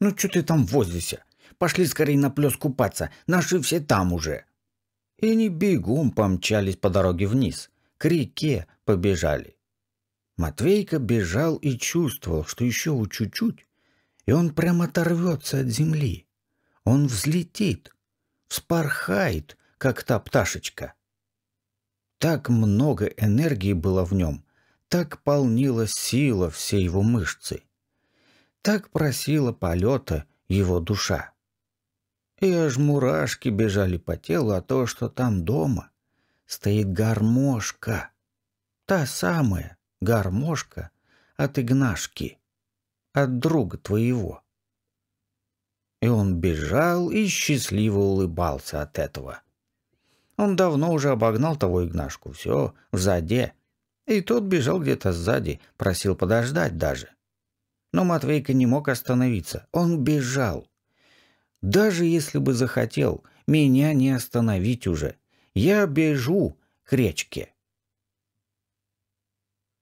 «Ну что ты там возишься? Пошли скорее на плес купаться, наши все там уже!» И не бегом помчались по дороге вниз, к реке побежали. Матвейка бежал и чувствовал, что еще чуть-чуть, и он прямо оторвется от земли. Он взлетит, вспорхает, как та пташечка. Так много энергии было в нем, так полнилась сила все его мышцы. Так просила полета его душа. И аж мурашки бежали по телу, а то, что там дома, стоит гармошка. Та самая гармошка от Игнашки, от друга твоего. И он бежал и счастливо улыбался от этого. Он давно уже обогнал того Игнашку, все, в заде. И тот бежал где-то сзади, просил подождать даже. Но Матвейка не мог остановиться. Он бежал. Даже если бы захотел, меня не остановить уже. Я бежу к речке.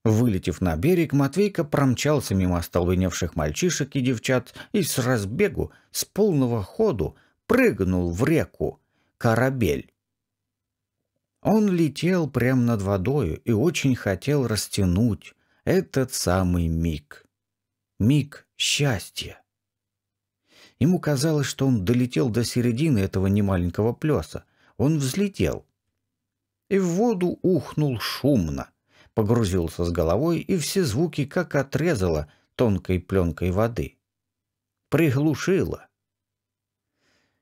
Вылетев на берег, Матвейка промчался мимо остолбеневших мальчишек и девчат и с разбегу, с полного ходу, прыгнул в реку. Корабель. Он летел прямо над водою и очень хотел растянуть этот самый миг миг счастья. Ему казалось, что он долетел до середины этого немаленького плеса. Он взлетел. И в воду ухнул шумно. Погрузился с головой, и все звуки как отрезало тонкой пленкой воды. Приглушило.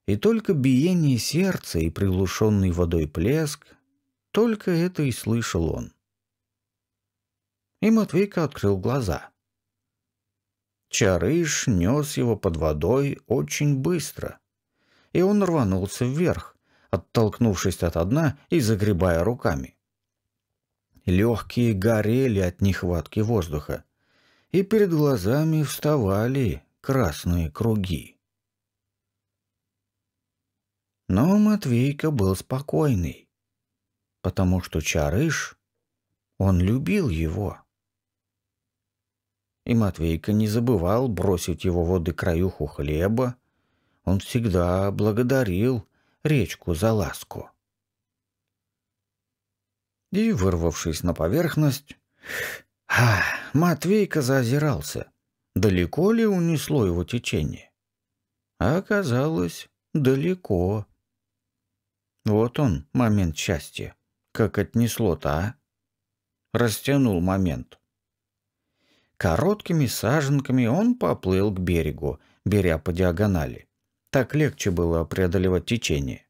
И только биение сердца и приглушенный водой плеск, только это и слышал он. И Матвейка открыл глаза — Чарыш нес его под водой очень быстро. И он рванулся вверх, оттолкнувшись от дна и загребая руками. Легкие горели от нехватки воздуха, и перед глазами вставали красные круги. Но Матвейка был спокойный, потому что Чарыш, он любил его. И Матвейка не забывал бросить его воды краюху хлеба. Он всегда благодарил речку за ласку. И, вырвавшись на поверхность, а, Матвейка заозирался. Далеко ли унесло его течение? А оказалось, далеко. Вот он, момент счастья. Как отнесло-то, а? Растянул момент. Короткими саженками он поплыл к берегу, беря по диагонали. Так легче было преодолевать течение.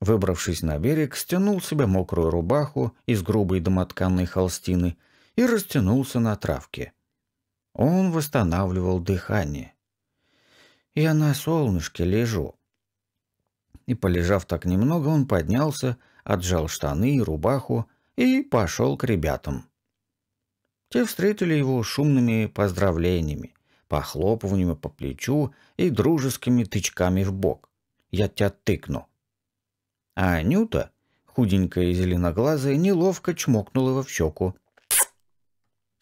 Выбравшись на берег, стянул себе мокрую рубаху из грубой домотканной холстины и растянулся на травке. Он восстанавливал дыхание. «Я на солнышке лежу». И, полежав так немного, он поднялся, отжал штаны и рубаху и пошел к ребятам. Те встретили его шумными поздравлениями, похлопываниями по плечу и дружескими тычками в бок. «Я тебя тыкну». А Нюта, худенькая и зеленоглазая, неловко чмокнула его в щеку.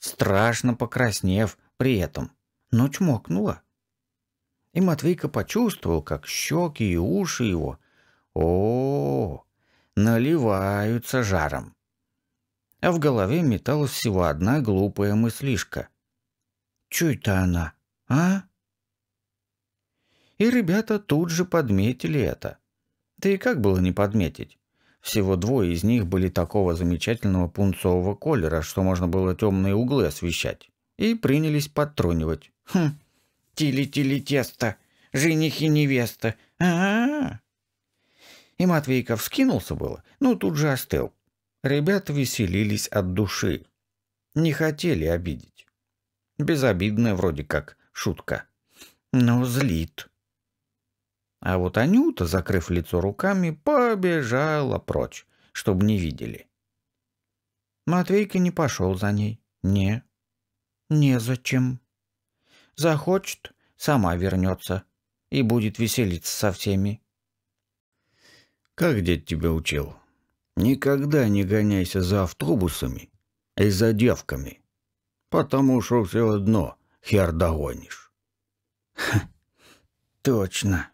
Страшно покраснев при этом, но чмокнула. И Матвейка почувствовал, как щеки и уши его о, -о, -о наливаются жаром а в голове металась всего одна глупая мыслишка. «Чё это она, а?» И ребята тут же подметили это. Да и как было не подметить? Всего двое из них были такого замечательного пунцового колера, что можно было темные углы освещать. И принялись подтрунивать. «Хм, тили-тили-тесто, жених и невеста, а, -а, -а, -а. И Матвейков скинулся было, но тут же остыл. Ребят веселились от души. Не хотели обидеть. Безобидная вроде как шутка. Но злит. А вот Анюта, закрыв лицо руками, побежала прочь, чтобы не видели. Матвейка не пошел за ней. Не. Незачем. Захочет, сама вернется и будет веселиться со всеми. «Как дед тебя учил?» Никогда не гоняйся за автобусами и за девками, потому что все одно хер догонишь. Ха, точно.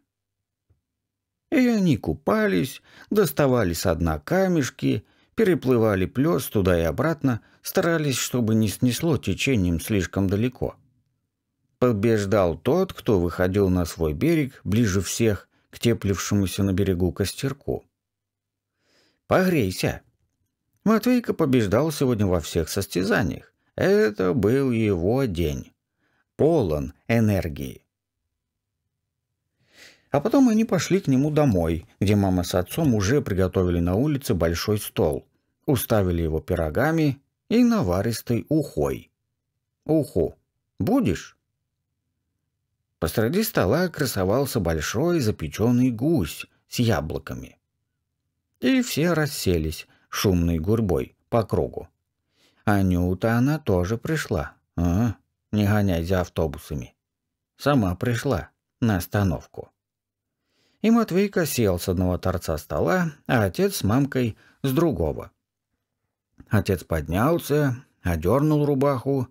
И они купались, доставали с дна камешки, переплывали плес туда и обратно, старались, чтобы не снесло течением слишком далеко. Побеждал тот, кто выходил на свой берег ближе всех к теплившемуся на берегу костерку. Погрейся!» Матвейка побеждал сегодня во всех состязаниях. Это был его день. Полон энергии. А потом они пошли к нему домой, где мама с отцом уже приготовили на улице большой стол, уставили его пирогами и наваристой ухой. «Уху, будешь?» Посреди стола красовался большой запеченный гусь с яблоками. И все расселись шумной гурьбой по кругу. Анюта она тоже пришла, а, не гоняй за автобусами. Сама пришла на остановку. И Матвейка сел с одного торца стола, а отец с мамкой с другого. Отец поднялся, одернул рубаху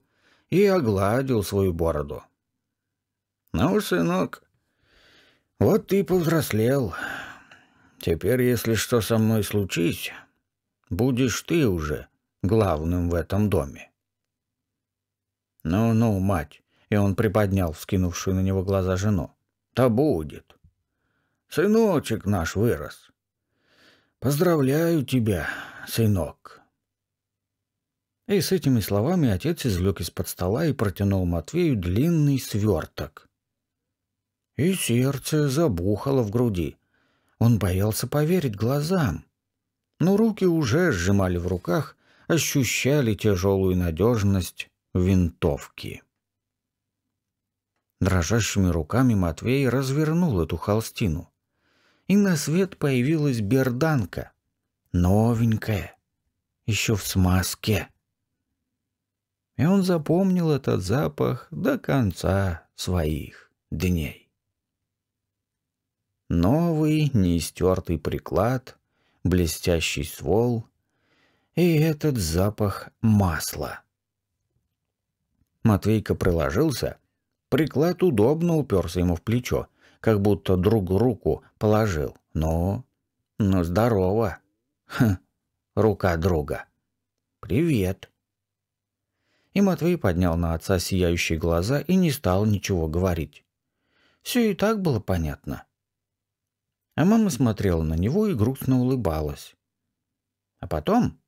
и огладил свою бороду. «Ну, сынок, вот ты повзрослел, Теперь, если что со мной случись, будешь ты уже главным в этом доме. Ну-ну, мать, и он приподнял вскинувшую на него глаза жену. Да будет. Сыночек наш вырос. Поздравляю тебя, сынок. И с этими словами отец извлек из-под стола и протянул Матвею длинный сверток. И сердце забухало в груди. Он боялся поверить глазам. Но руки уже сжимали в руках, ощущали тяжелую надежность винтовки. Дрожащими руками Матвей развернул эту холстину. И на свет появилась берданка. Новенькая. Еще в смазке. И он запомнил этот запах до конца своих дней. Новый, неистертый приклад, блестящий свол и этот запах масла. Матвейка приложился, приклад удобно уперся ему в плечо, как будто друг руку положил. Но, ну здорово. Хм, рука друга. Привет. И Матвей поднял на отца сияющие глаза и не стал ничего говорить. Все и так было понятно. — а мама смотрела на него и грустно улыбалась. А потом...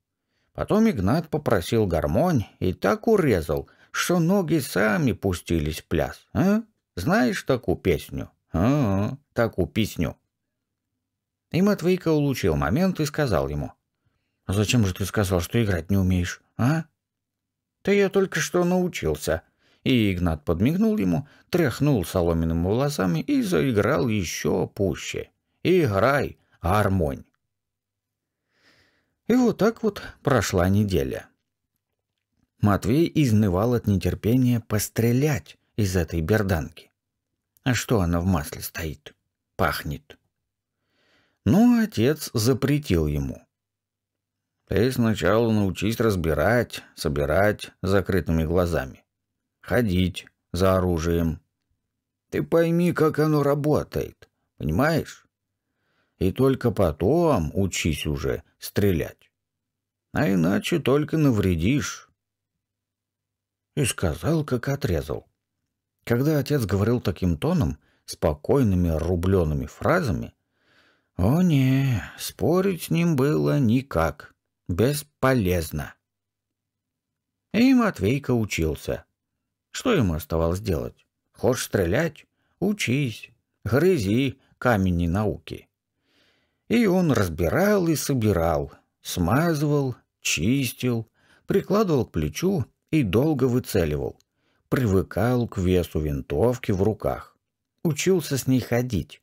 Потом Игнат попросил гармонь и так урезал, что ноги сами пустились в пляс. А? Знаешь такую песню? А, -а, -а такую песню. И Матвейка улучил момент и сказал ему. «А «Зачем же ты сказал, что играть не умеешь, а?» «Да я только что научился». И Игнат подмигнул ему, тряхнул соломенными волосами и заиграл еще пуще и играй, гармонь. И вот так вот прошла неделя. Матвей изнывал от нетерпения пострелять из этой берданки. А что она в масле стоит? Пахнет. Но ну, отец запретил ему. Ты сначала научись разбирать, собирать закрытыми глазами. Ходить за оружием. Ты пойми, как оно работает. Понимаешь? и только потом учись уже стрелять. А иначе только навредишь. И сказал, как отрезал. Когда отец говорил таким тоном, спокойными рубленными фразами, о не, спорить с ним было никак, бесполезно. И Матвейка учился. Что ему оставалось делать? Хочешь стрелять? Учись, грызи камени науки. И он разбирал и собирал, смазывал, чистил, прикладывал к плечу и долго выцеливал. Привыкал к весу винтовки в руках. Учился с ней ходить.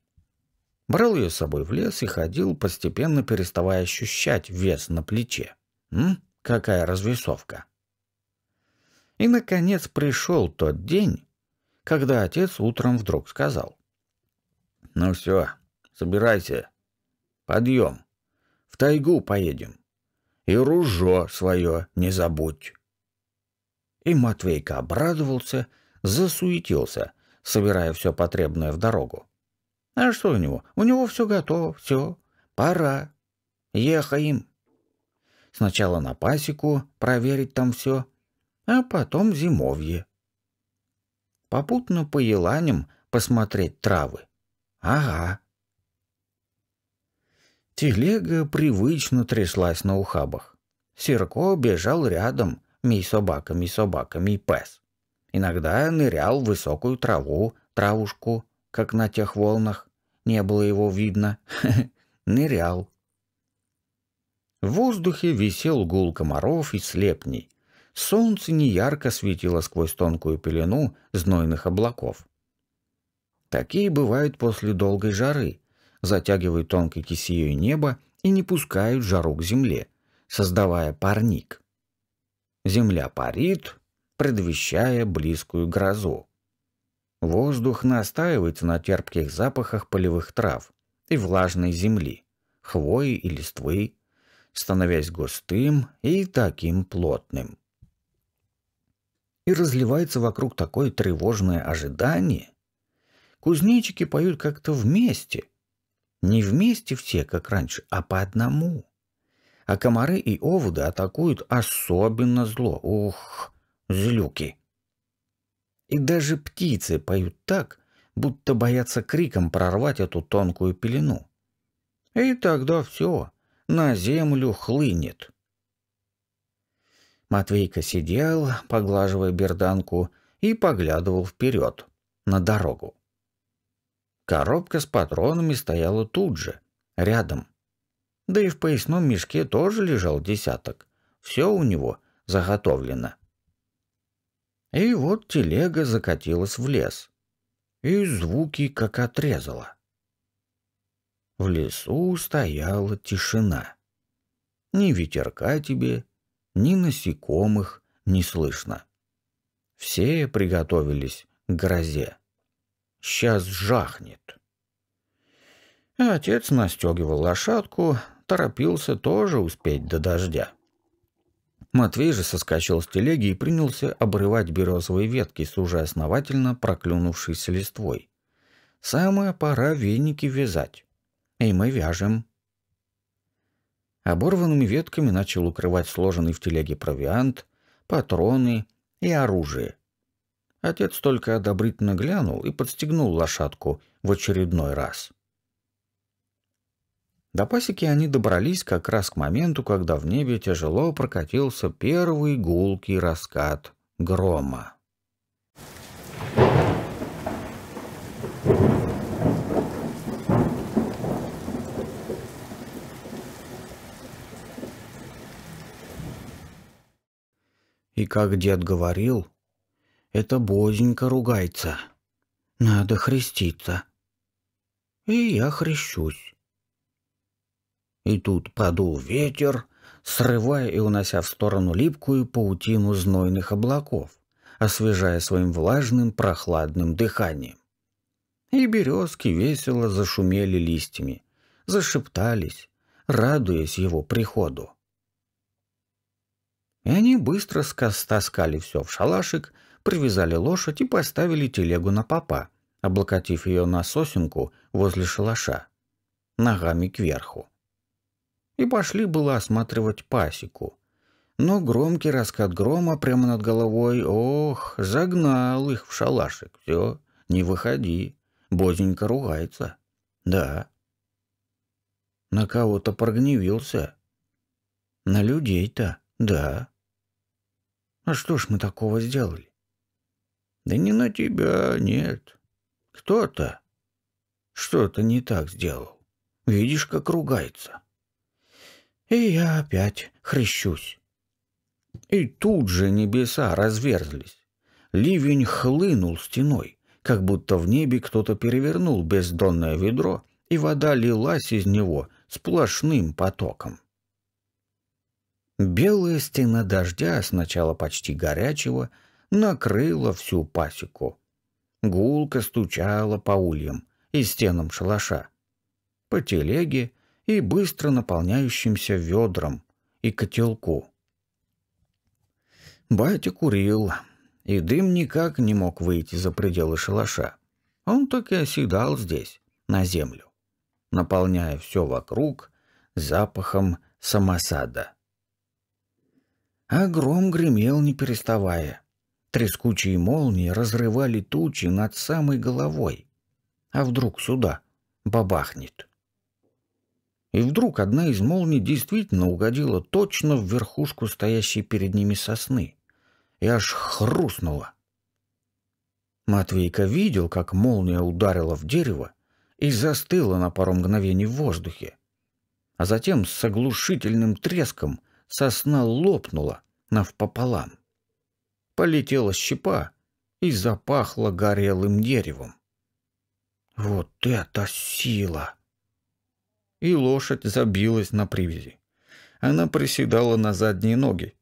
Брал ее с собой в лес и ходил, постепенно переставая ощущать вес на плече. М? Какая развесовка! И, наконец, пришел тот день, когда отец утром вдруг сказал. «Ну все, собирайся, Подъем. В тайгу поедем. И ружо свое не забудь. И Матвейка обрадовался, засуетился, собирая все потребное в дорогу. А что у него? У него все готово, все. Пора. Ехаем. Сначала на пасеку, проверить там все, а потом зимовье. Попутно по еланям посмотреть травы. Ага, Телега привычно тряслась на ухабах. Серко бежал рядом, ми собаками, собаками, и пес. Иногда нырял в высокую траву, травушку, как на тех волнах. Не было его видно. Нырял. В воздухе висел гул комаров и слепней. Солнце неярко светило сквозь тонкую пелену знойных облаков. Такие бывают после долгой жары, затягивают тонкой кисеей небо и не пускают жару к земле, создавая парник. Земля парит, предвещая близкую грозу. Воздух настаивается на терпких запахах полевых трав и влажной земли, хвои и листвы, становясь густым и таким плотным. И разливается вокруг такое тревожное ожидание. Кузнечики поют как-то вместе – не вместе все, как раньше, а по одному. А комары и оводы атакуют особенно зло. Ух, злюки. И даже птицы поют так, будто боятся криком прорвать эту тонкую пелену. И тогда все, на землю хлынет. Матвейка сидел, поглаживая берданку, и поглядывал вперед, на дорогу. Коробка с патронами стояла тут же, рядом. Да и в поясном мешке тоже лежал десяток. Все у него заготовлено. И вот телега закатилась в лес. И звуки как отрезала. В лесу стояла тишина. Ни ветерка тебе, ни насекомых не слышно. Все приготовились к грозе. Сейчас жахнет. Отец настегивал лошадку, торопился тоже успеть до дождя. Матвей же соскочил с телеги и принялся обрывать березовые ветки с уже основательно проклюнувшейся листвой. «Самая пора веники вязать. И мы вяжем». Оборванными ветками начал укрывать сложенный в телеге провиант, патроны и оружие – Отец только одобрительно глянул и подстегнул лошадку в очередной раз. До пасеки они добрались как раз к моменту, когда в небе тяжело прокатился первый гулкий раскат грома. И как дед говорил, это боженька ругается. Надо хреститься. И я хрещусь. И тут подул ветер, срывая и унося в сторону липкую паутину знойных облаков, освежая своим влажным прохладным дыханием. И березки весело зашумели листьями, зашептались, радуясь его приходу. И они быстро стаскали все в шалашик привязали лошадь и поставили телегу на попа, облокотив ее на сосенку возле шалаша, ногами кверху. И пошли было осматривать пасеку. Но громкий раскат грома прямо над головой, ох, загнал их в шалашик. Все, не выходи, бозенька ругается. Да. На кого-то прогневился. На людей-то, да. А что ж мы такого сделали? Да не на тебя, нет. Кто-то что-то не так сделал. Видишь, как ругается. И я опять хрещусь. И тут же небеса разверзлись. Ливень хлынул стеной, как будто в небе кто-то перевернул бездонное ведро, и вода лилась из него сплошным потоком. Белая стена дождя, сначала почти горячего, — накрыла всю пасеку. Гулко стучала по ульям и стенам шалаша, по телеге и быстро наполняющимся ведрам и котелку. Батя курил, и дым никак не мог выйти за пределы шалаша. Он так и оседал здесь, на землю, наполняя все вокруг запахом самосада. А гром гремел, не переставая, Трескучие молнии разрывали тучи над самой головой. А вдруг сюда бабахнет? И вдруг одна из молний действительно угодила точно в верхушку стоящей перед ними сосны. И аж хрустнула. Матвейка видел, как молния ударила в дерево и застыла на пару мгновений в воздухе. А затем с оглушительным треском сосна лопнула навпополам полетела щепа и запахло горелым деревом. «Вот это сила!» И лошадь забилась на привязи. Она приседала на задние ноги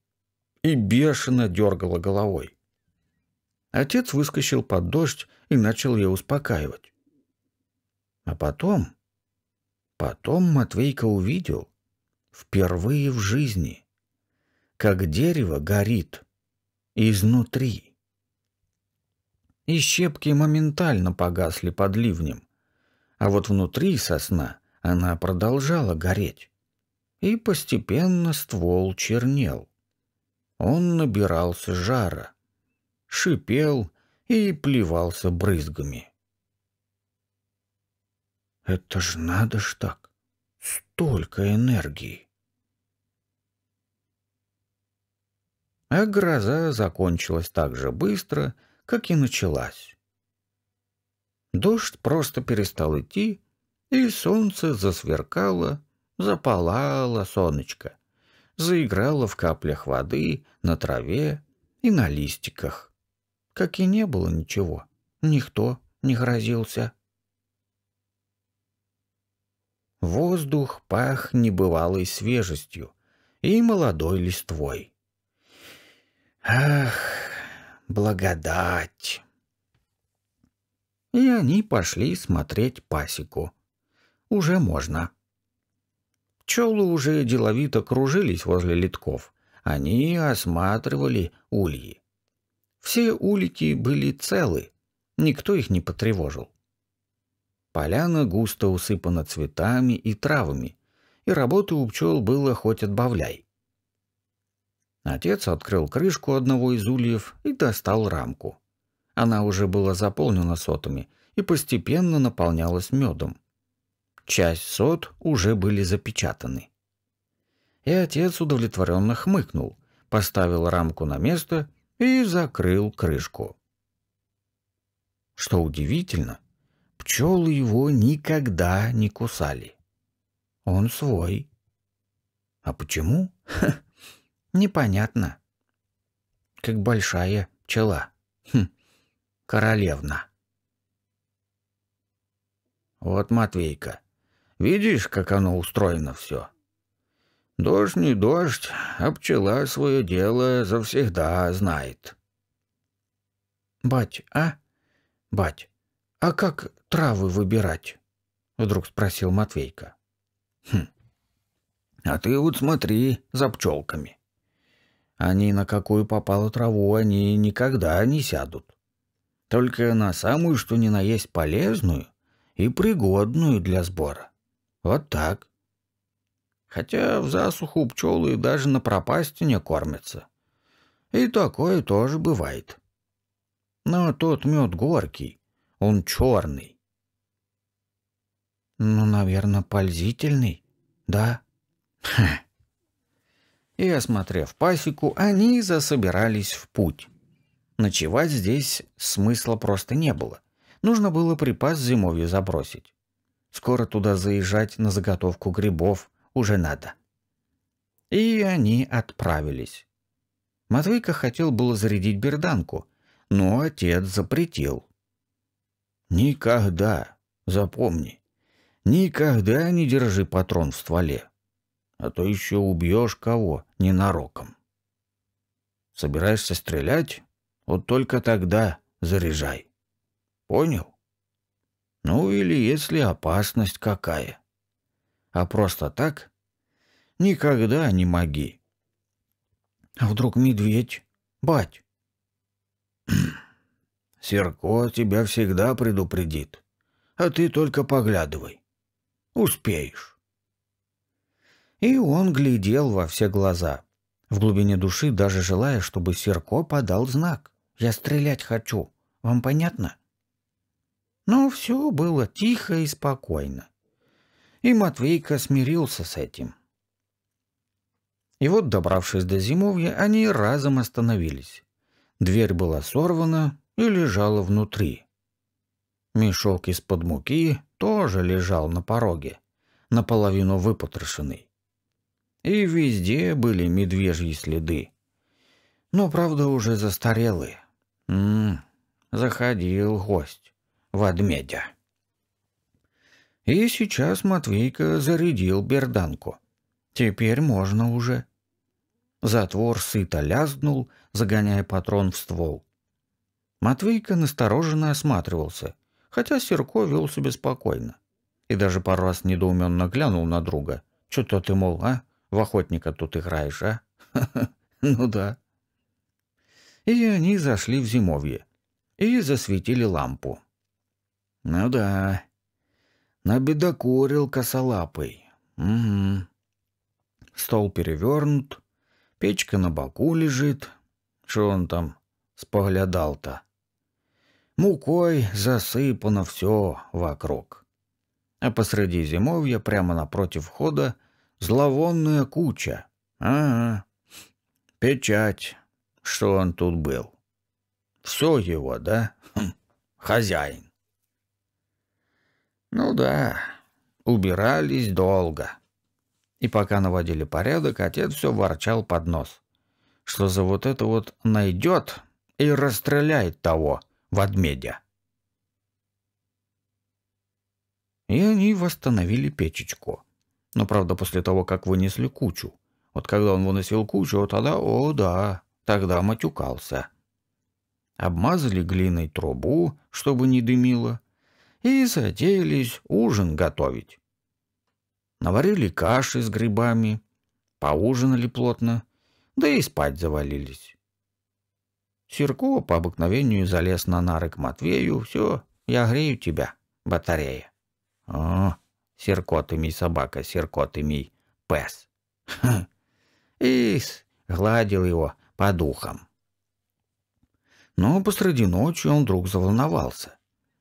и бешено дергала головой. Отец выскочил под дождь и начал ее успокаивать. А потом... Потом Матвейка увидел, впервые в жизни, как дерево горит изнутри. И щепки моментально погасли под ливнем, а вот внутри сосна она продолжала гореть. И постепенно ствол чернел. Он набирался жара, шипел и плевался брызгами. Это ж надо ж так, столько энергии. А гроза закончилась так же быстро, как и началась. Дождь просто перестал идти, и солнце засверкало, запалало солнышко, заиграло в каплях воды, на траве и на листиках. Как и не было ничего, никто не грозился. Воздух пах небывалой свежестью и молодой листвой. Ах, благодать! И они пошли смотреть пасеку. Уже можно. Пчелы уже деловито кружились возле литков. Они осматривали ульи. Все улики были целы, никто их не потревожил. Поляна густо усыпана цветами и травами, и работы у пчел было хоть отбавляй. Отец открыл крышку одного из ульев и достал рамку. Она уже была заполнена сотами и постепенно наполнялась медом. Часть сот уже были запечатаны. И отец удовлетворенно хмыкнул, поставил рамку на место и закрыл крышку. Что удивительно, пчелы его никогда не кусали. Он свой. А почему? Ха, Непонятно. Как большая пчела. Хм, королевна. Вот Матвейка. Видишь, как оно устроено все? Дождь не дождь, а пчела свое дело завсегда знает. «Бать, а? Бать, а как травы выбирать?» Вдруг спросил Матвейка. «Хм. А ты вот смотри за пчелками. Они на какую попало траву, они никогда не сядут. Только на самую, что ни на есть полезную и пригодную для сбора. Вот так. Хотя в засуху пчелы даже на пропасти не кормятся. И такое тоже бывает. Но тот мед горький, он черный. Ну, наверное, пользительный, да? Ха и, осмотрев пасеку, они засобирались в путь. Ночевать здесь смысла просто не было. Нужно было припас зимовью забросить. Скоро туда заезжать на заготовку грибов уже надо. И они отправились. Матвейка хотел было зарядить берданку, но отец запретил. «Никогда, запомни, никогда не держи патрон в стволе а то еще убьешь кого ненароком. Собираешься стрелять? Вот только тогда заряжай. Понял? Ну или если опасность какая. А просто так никогда не моги. А вдруг медведь? Бать! Серко тебя всегда предупредит, а ты только поглядывай. Успеешь. И он глядел во все глаза, в глубине души даже желая, чтобы Серко подал знак. «Я стрелять хочу. Вам понятно?» Но все было тихо и спокойно. И Матвейка смирился с этим. И вот, добравшись до зимовья, они разом остановились. Дверь была сорвана и лежала внутри. Мешок из-под муки тоже лежал на пороге, наполовину выпотрошенный. И везде были медвежьи следы. Но, правда, уже застарелые. М м-м, -м, заходил гость в Адмедя. И сейчас Матвейка зарядил берданку. Теперь можно уже. Затвор сыто лязгнул, загоняя патрон в ствол. Матвейка настороженно осматривался, хотя Серко вел себя спокойно. И даже пару раз недоуменно глянул на друга. «Чё-то ты, мол, а? В охотника тут играешь, а? Ну да. И они зашли в зимовье. И засветили лампу. Ну да. Набедокурил косолапый. Угу. Стол перевернут, печка на боку лежит. Что он там споглядал-то? Мукой засыпано все вокруг. А посреди зимовья, прямо напротив входа, Зловонная куча. А, Печать, что он тут был. Все его, да? Хм. Хозяин. Ну да, убирались долго. И пока наводили порядок, отец все ворчал под нос. Что за вот это вот найдет и расстреляет того, в ведмедя. И они восстановили печечку. Но правда после того, как вынесли кучу. Вот когда он выносил кучу, тогда, о да, тогда матюкался. Обмазали глиной трубу, чтобы не дымило, и садились ужин готовить. Наварили каши с грибами, поужинали плотно, да и спать завалились. Серко по обыкновению залез на нары к Матвею. «Все, я грею тебя, батарея». «О, «А, Сірко ти мій собака, Сірко ти мій пес. Ха. Ис, гладил его по духам. Но ну, а посреди ночи он вдруг заволновался.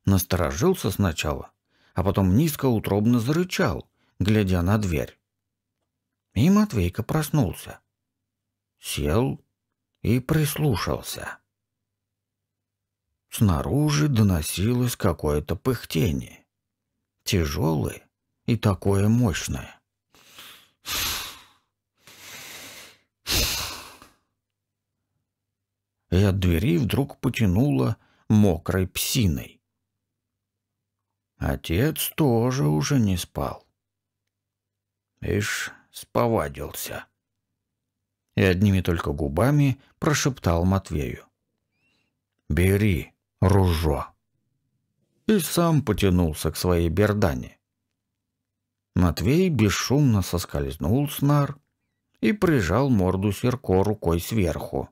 Насторожился сначала, а потом низко утробно зарычал, глядя на дверь. И Матвейка проснулся. Сел и прислушался. Снаружи доносилось какое-то пыхтение. тяжелое и такое мощное. И от двери вдруг потянуло мокрой псиной. Отец тоже уже не спал. Ишь, сповадился. И одними только губами прошептал Матвею. «Бери, ружо!» И сам потянулся к своей бердане. Матвей бесшумно соскользнул с нар и прижал морду Серко рукой сверху.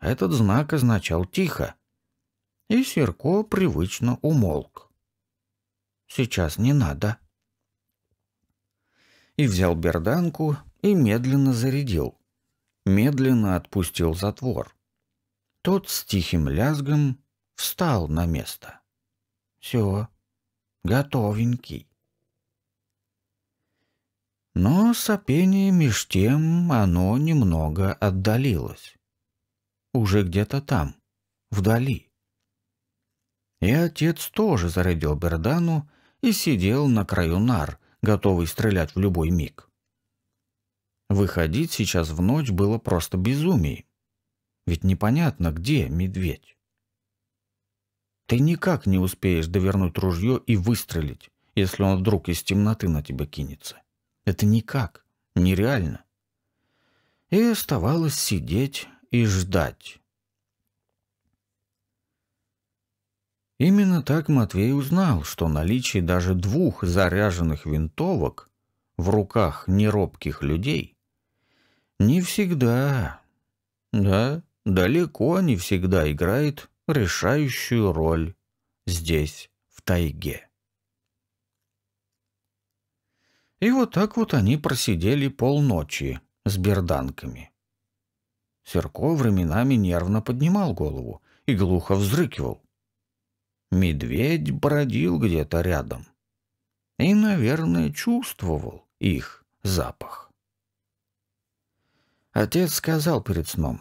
Этот знак означал «тихо», и Серко привычно умолк. «Сейчас не надо». И взял берданку и медленно зарядил. Медленно отпустил затвор. Тот с тихим лязгом встал на место. «Все, готовенький». Но сопение меж тем оно немного отдалилось. Уже где-то там, вдали. И отец тоже зарядил Бердану и сидел на краю нар, готовый стрелять в любой миг. Выходить сейчас в ночь было просто безумие. Ведь непонятно, где медведь. Ты никак не успеешь довернуть ружье и выстрелить, если он вдруг из темноты на тебя кинется. Это никак, нереально. И оставалось сидеть и ждать. Именно так Матвей узнал, что наличие даже двух заряженных винтовок в руках неробких людей не всегда, да, далеко не всегда играет решающую роль здесь, в тайге. И вот так вот они просидели полночи с берданками. Серко временами нервно поднимал голову и глухо взрыкивал. Медведь бродил где-то рядом и, наверное, чувствовал их запах. Отец сказал перед сном.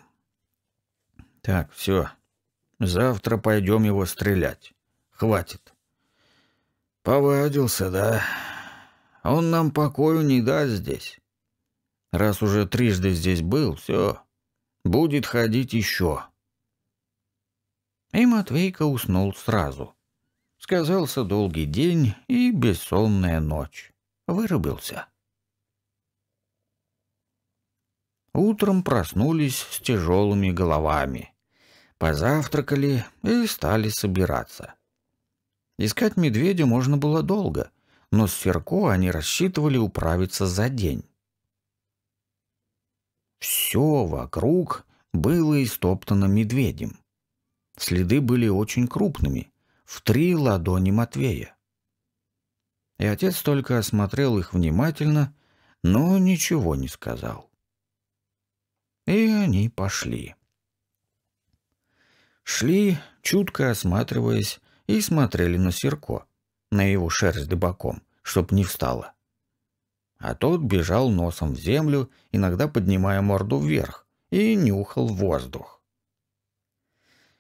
«Так, все, завтра пойдем его стрелять. Хватит». «Повадился, да?» Он нам покою не даст здесь. Раз уже трижды здесь был, все, будет ходить еще». И Матвейка уснул сразу. Сказался долгий день и бессонная ночь. Вырубился. Утром проснулись с тяжелыми головами. Позавтракали и стали собираться. Искать медведя можно было долго — но с Серко они рассчитывали управиться за день. Все вокруг было истоптано медведем. Следы были очень крупными, в три ладони Матвея. И отец только осмотрел их внимательно, но ничего не сказал. И они пошли. Шли, чутко осматриваясь, и смотрели на Серко — на его шерсть дыбаком, чтоб не встала. А тот бежал носом в землю, иногда поднимая морду вверх, и нюхал воздух.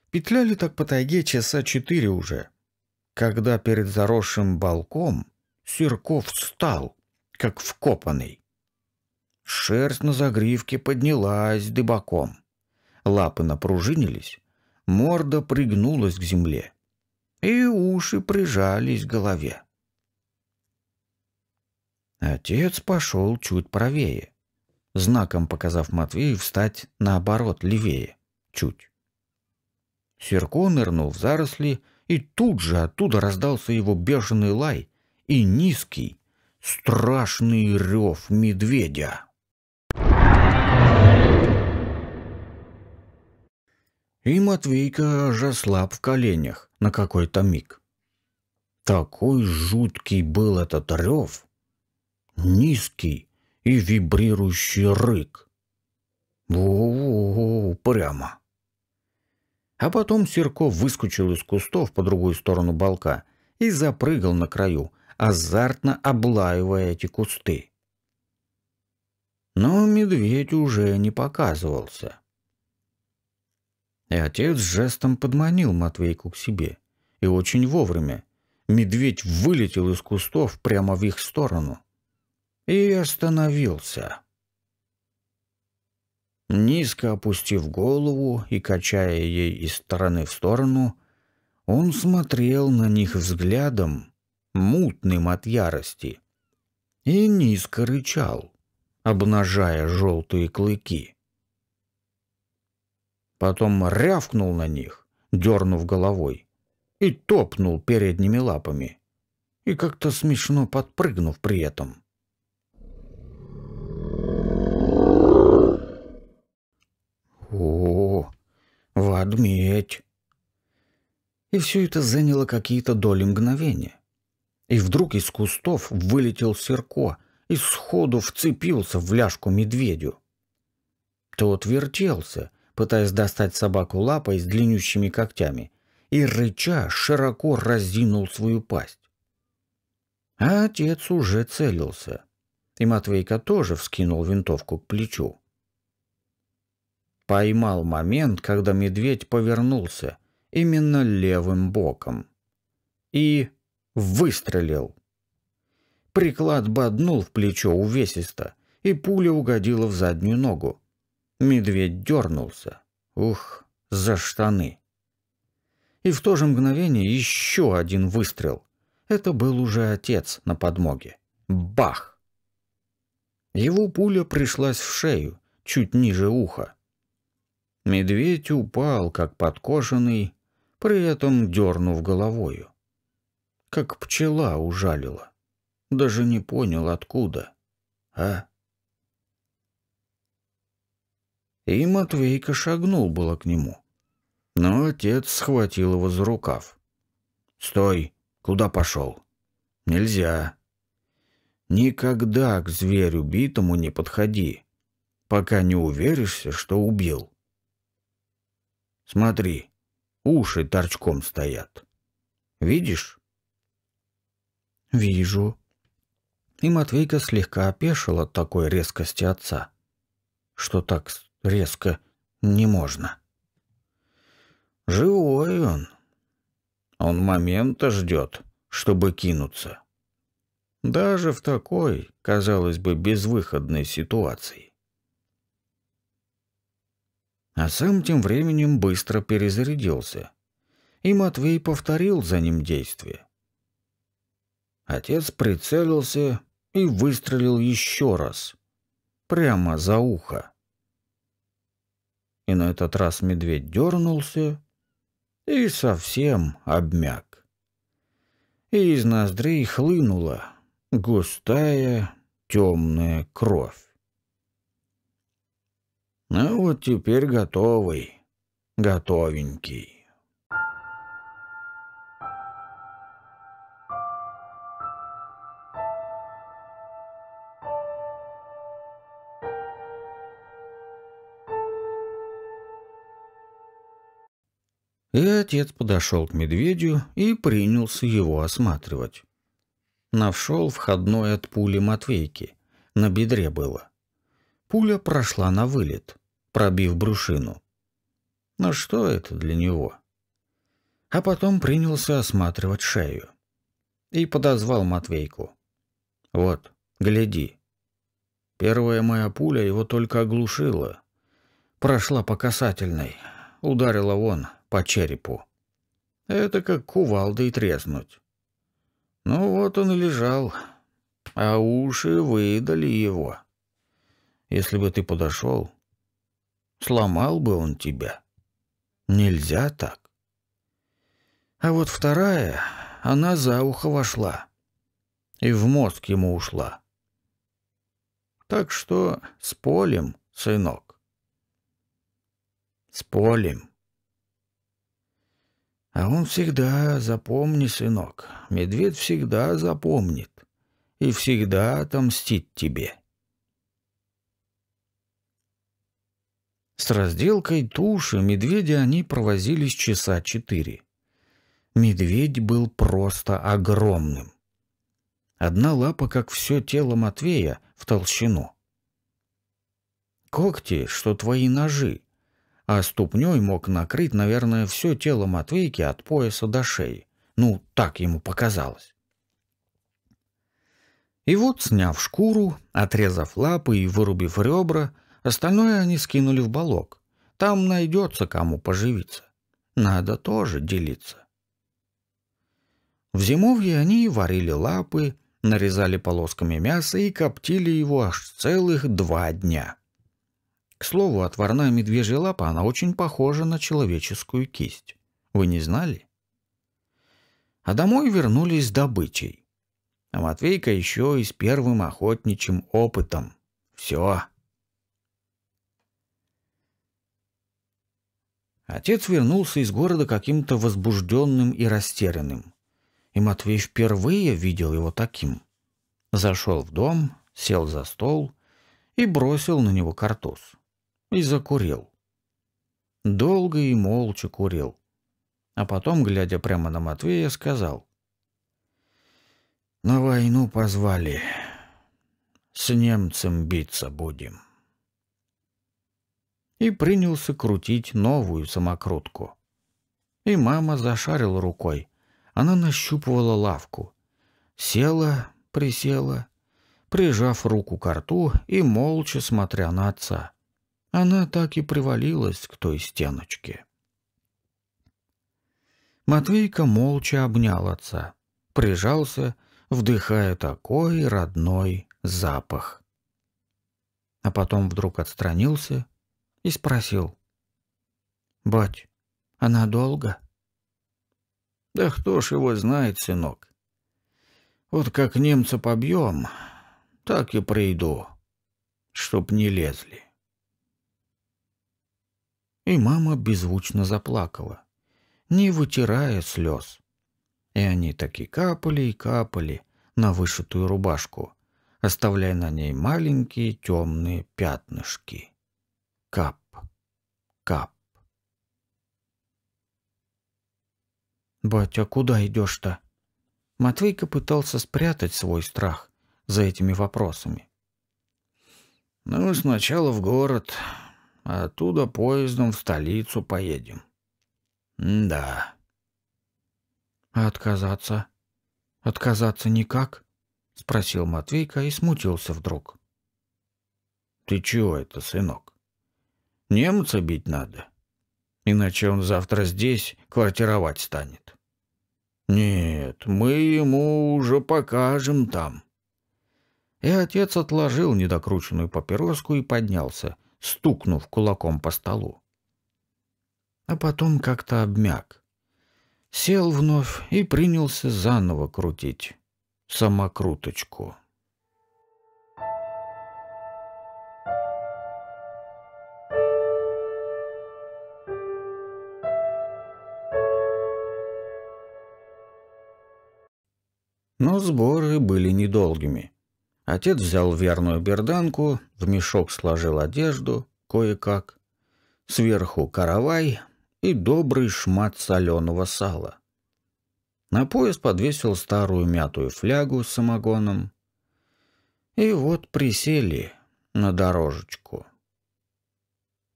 Петляли так по тайге часа четыре уже, когда перед заросшим балком Сирков встал, как вкопанный. Шерсть на загривке поднялась дыбаком. Лапы напружинились, морда пригнулась к земле и уши прижались к голове. Отец пошел чуть правее, знаком показав Матвею встать наоборот, левее, чуть. Серко нырнул в заросли, и тут же оттуда раздался его бешеный лай и низкий, страшный рев медведя. и Матвейка же слаб в коленях на какой-то миг. Такой жуткий был этот рев, низкий и вибрирующий рык. Воу, прямо. А потом Серков выскочил из кустов по другую сторону балка и запрыгал на краю, азартно облаивая эти кусты. Но медведь уже не показывался. И отец жестом подманил Матвейку к себе. И очень вовремя. Медведь вылетел из кустов прямо в их сторону. И остановился. Низко опустив голову и качая ей из стороны в сторону, он смотрел на них взглядом, мутным от ярости, и низко рычал, обнажая желтые клыки потом рявкнул на них, дернув головой, и топнул передними лапами, и как-то смешно подпрыгнув при этом. О, водметь! И все это заняло какие-то доли мгновения. И вдруг из кустов вылетел Серко и сходу вцепился в ляжку медведю. Тот вертелся, пытаясь достать собаку лапой с длиннющими когтями, и рыча широко разинул свою пасть. А отец уже целился, и Матвейка тоже вскинул винтовку к плечу. Поймал момент, когда медведь повернулся именно левым боком и выстрелил. Приклад боднул в плечо увесисто, и пуля угодила в заднюю ногу. Медведь дернулся. Ух, за штаны. И в то же мгновение еще один выстрел. Это был уже отец на подмоге. Бах! Его пуля пришлась в шею, чуть ниже уха. Медведь упал, как подкошенный, при этом дернув головою. Как пчела ужалила. Даже не понял, откуда. А? и Матвейка шагнул было к нему. Но отец схватил его за рукав. «Стой! Куда пошел? Нельзя!» «Никогда к зверю битому не подходи, пока не уверишься, что убил. Смотри, уши торчком стоят. Видишь?» «Вижу». И Матвейка слегка опешил от такой резкости отца, что так резко не можно. Живой он. Он момента ждет, чтобы кинуться. Даже в такой, казалось бы, безвыходной ситуации. А сам тем временем быстро перезарядился. И Матвей повторил за ним действие. Отец прицелился и выстрелил еще раз. Прямо за ухо и на этот раз медведь дернулся и совсем обмяк. И из ноздрей хлынула густая темная кровь. Ну вот теперь готовый, готовенький. И отец подошел к медведю и принялся его осматривать. Нашел входной от пули Матвейки. На бедре было. Пуля прошла на вылет, пробив брюшину. Но что это для него? А потом принялся осматривать шею. И подозвал Матвейку. «Вот, гляди. Первая моя пуля его только оглушила. Прошла по касательной. Ударила вон, по черепу. Это как кувалдой треснуть. Ну вот он и лежал, а уши выдали его. Если бы ты подошел, сломал бы он тебя. Нельзя так. А вот вторая, она за ухо вошла и в мозг ему ушла. Так что с полем, сынок. С полем. А он всегда, запомни, сынок, медведь всегда запомнит и всегда отомстит тебе. С разделкой туши медведя они провозились часа четыре. Медведь был просто огромным. Одна лапа, как все тело Матвея, в толщину. Когти, что твои ножи, а ступней мог накрыть, наверное, все тело Матвейки от пояса до шеи. Ну, так ему показалось. И вот, сняв шкуру, отрезав лапы и вырубив ребра, остальное они скинули в балок. Там найдется кому поживиться. Надо тоже делиться. В зимовье они варили лапы, нарезали полосками мяса и коптили его аж целых два дня. К слову, отварная медвежья лапа, она очень похожа на человеческую кисть. Вы не знали? А домой вернулись с добычей. А Матвейка еще и с первым охотничьим опытом. Все. Отец вернулся из города каким-то возбужденным и растерянным. И Матвей впервые видел его таким. Зашел в дом, сел за стол и бросил на него картоз и закурил. Долго и молча курил. А потом, глядя прямо на Матвея, сказал. «На войну позвали. С немцем биться будем». И принялся крутить новую самокрутку. И мама зашарила рукой. Она нащупывала лавку. Села, присела, прижав руку к рту и молча смотря на отца она так и привалилась к той стеночке. Матвейка молча обнял отца, прижался, вдыхая такой родной запах. А потом вдруг отстранился и спросил. «Бать, она долго?» «Да кто ж его знает, сынок? Вот как немца побьем, так и приду, чтоб не лезли». И мама беззвучно заплакала, не вытирая слез. И они таки капали и капали на вышитую рубашку, оставляя на ней маленькие темные пятнышки. Кап, кап. «Батя, куда идешь-то?» Матвейка пытался спрятать свой страх за этими вопросами. «Ну, сначала в город, оттуда поездом в столицу поедем. да. А отказаться? Отказаться никак? — спросил Матвейка и смутился вдруг. Ты чего это, сынок? Немца бить надо. Иначе он завтра здесь квартировать станет. Нет, мы ему уже покажем там. И отец отложил недокрученную папироску и поднялся — стукнув кулаком по столу. А потом как-то обмяк. Сел вновь и принялся заново крутить самокруточку. Но сборы были недолгими. Отец взял верную берданку, в мешок сложил одежду, кое-как, сверху каравай и добрый шмат соленого сала. На пояс подвесил старую мятую флягу с самогоном. И вот присели на дорожечку.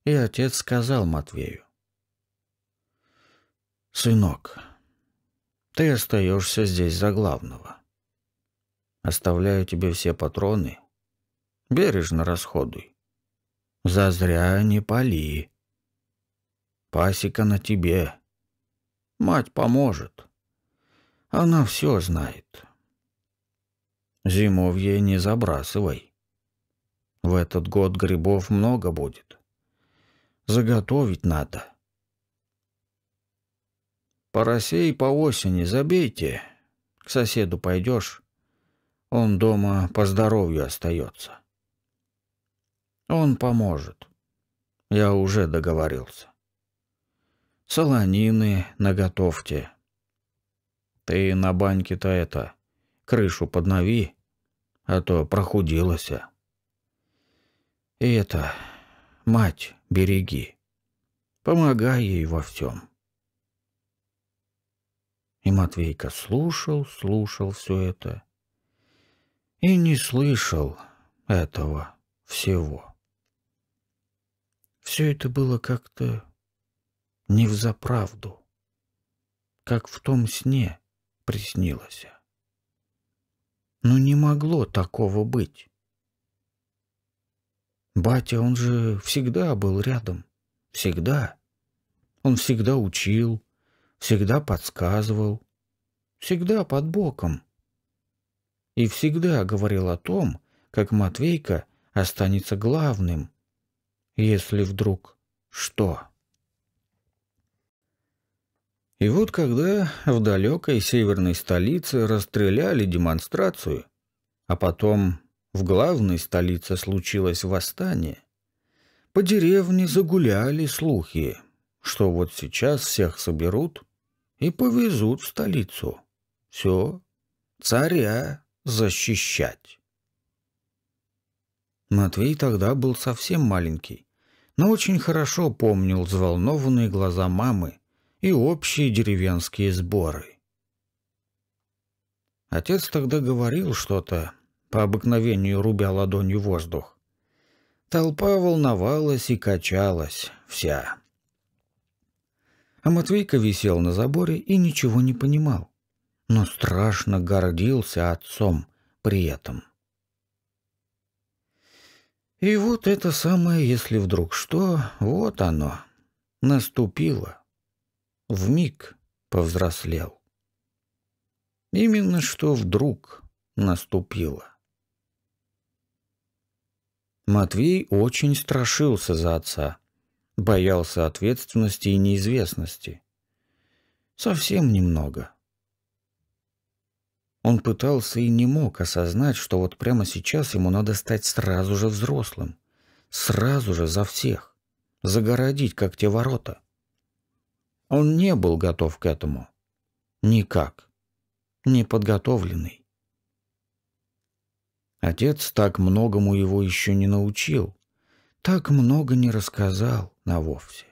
И отец сказал Матвею. «Сынок, ты остаешься здесь за главного. Оставляю тебе все патроны. Бережно расходуй. Зазря не пали. Пасека на тебе. Мать поможет. Она все знает. Зимовье не забрасывай. В этот год грибов много будет. Заготовить надо. Поросей по осени забейте. К соседу пойдешь, он дома по здоровью остается. Он поможет. Я уже договорился. Солонины наготовьте. Ты на баньке-то это, крышу поднови, а то прохудилася. И это, мать, береги. Помогай ей во всем. И Матвейка слушал, слушал все это — и не слышал этого всего. Все это было как-то не в невзаправду, как в том сне приснилось. Но ну, не могло такого быть. Батя, он же всегда был рядом, всегда. Он всегда учил, всегда подсказывал, всегда под боком и всегда говорил о том, как Матвейка останется главным, если вдруг что. И вот когда в далекой северной столице расстреляли демонстрацию, а потом в главной столице случилось восстание, по деревне загуляли слухи, что вот сейчас всех соберут и повезут в столицу. Все, царя защищать. Матвей тогда был совсем маленький, но очень хорошо помнил взволнованные глаза мамы и общие деревенские сборы. Отец тогда говорил что-то, по обыкновению рубя ладонью воздух. Толпа волновалась и качалась вся. А Матвейка висел на заборе и ничего не понимал но страшно гордился отцом при этом. И вот это самое, если вдруг что, вот оно, наступило. Вмиг повзрослел. Именно что вдруг наступило. Матвей очень страшился за отца, боялся ответственности и неизвестности. Совсем немного. Он пытался и не мог осознать, что вот прямо сейчас ему надо стать сразу же взрослым. Сразу же за всех. Загородить, как те ворота. Он не был готов к этому. Никак. Неподготовленный. Отец так многому его еще не научил. Так много не рассказал на вовсе.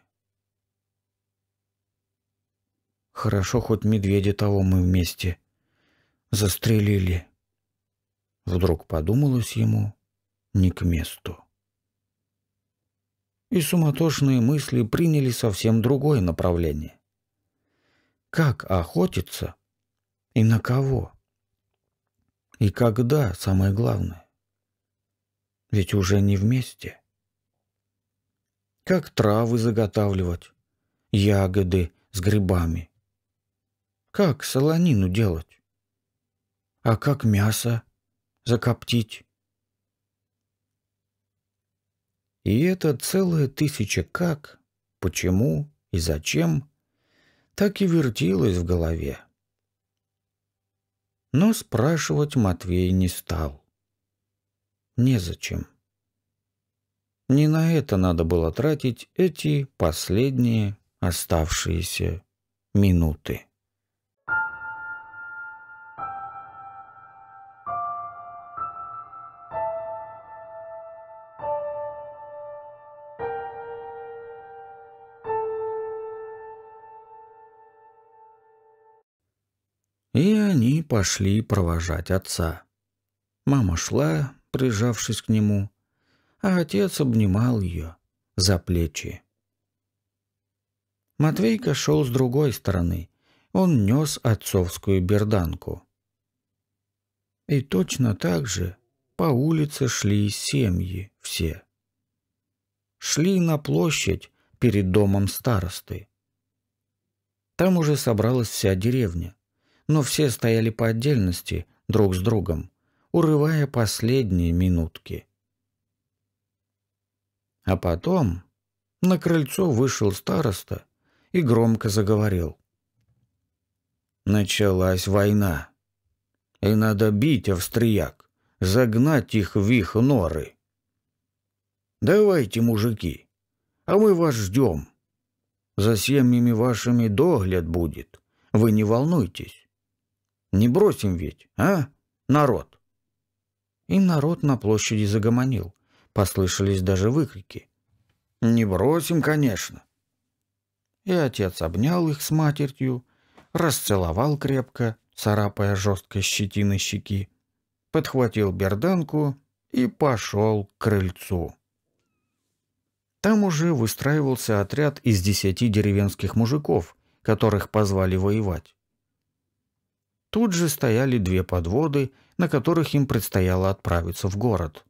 Хорошо, хоть медведи того мы вместе застрелили. Вдруг подумалось ему не к месту. И суматошные мысли приняли совсем другое направление. Как охотиться и на кого? И когда, самое главное? Ведь уже не вместе. Как травы заготавливать, ягоды с грибами? Как солонину делать? А как мясо закоптить? И это целая тысяча как, почему и зачем так и вертилось в голове. Но спрашивать Матвей не стал. Незачем. Не на это надо было тратить эти последние оставшиеся минуты. пошли провожать отца. Мама шла, прижавшись к нему, а отец обнимал ее за плечи. Матвейка шел с другой стороны. Он нес отцовскую берданку. И точно так же по улице шли семьи все. Шли на площадь перед домом старосты. Там уже собралась вся деревня но все стояли по отдельности, друг с другом, урывая последние минутки. А потом на крыльцо вышел староста и громко заговорил. Началась война. И надо бить австрияк, загнать их в их норы. Давайте, мужики, а мы вас ждем. За семьями вашими догляд будет, вы не волнуйтесь. Не бросим ведь, а, народ?» И народ на площади загомонил. Послышались даже выкрики. «Не бросим, конечно!» И отец обнял их с матерью, расцеловал крепко, царапая жесткой щетиной щеки, подхватил берданку и пошел к крыльцу. Там уже выстраивался отряд из десяти деревенских мужиков, которых позвали воевать. Тут же стояли две подводы, на которых им предстояло отправиться в город.